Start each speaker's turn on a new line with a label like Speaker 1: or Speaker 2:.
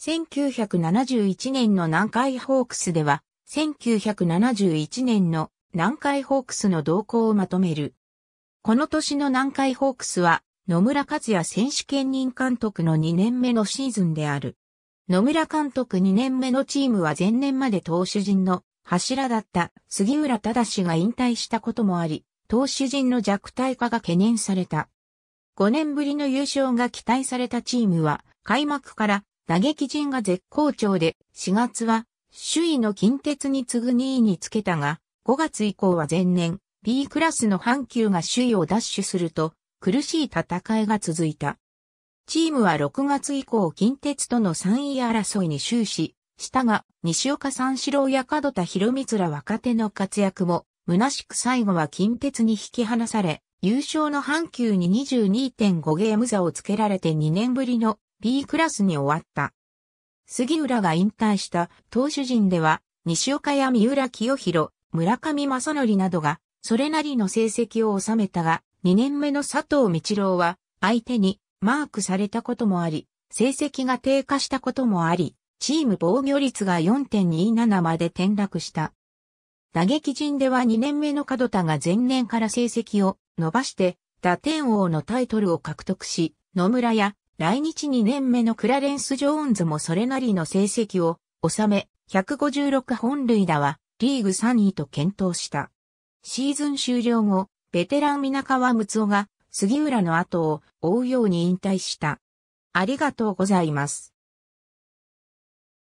Speaker 1: 1971
Speaker 2: 年の南海ホークスでは、1971年の南海ホークスの動向をまとめる。この年の南海ホークスは、野村克也選手兼任監督の2年目のシーズンである。野村監督2年目のチームは前年まで投手陣の柱だった杉浦正が引退したこともあり、投手陣の弱体化が懸念された。5年ぶりの優勝が期待されたチームは、開幕から打撃陣が絶好調で、4月は首位の近鉄に次ぐ2位につけたが、5月以降は前年、B クラスの阪急が首位を奪取すると、苦しい戦いが続いた。チームは6月以降近鉄との3位争いに終始、したが、西岡三四郎や角田博光ら若手の活躍も、虚しく最後は近鉄に引き離され、優勝の阪急に22.5ゲーム差をつけられて2年ぶりの B クラスに終わった。杉浦が引退した投手陣では、西岡や三浦清弘、村上正則などが、それなりの成績を収めたが、2年目の佐藤道郎は、相手にマークされたこともあり、成績が低下したこともあり、チーム防御率が4.27まで転落した。打撃陣では2年目の角田が前年から成績を伸ばして、打点王のタイトルを獲得し、野村や来日2年目のクラレンス・ジョーンズもそれなりの成績を収め、156本塁打はリーグ3位と検討した。シーズン終了後、ベテラン皆川睦夫が杉浦の後を追うように引退した。ありがとうございます。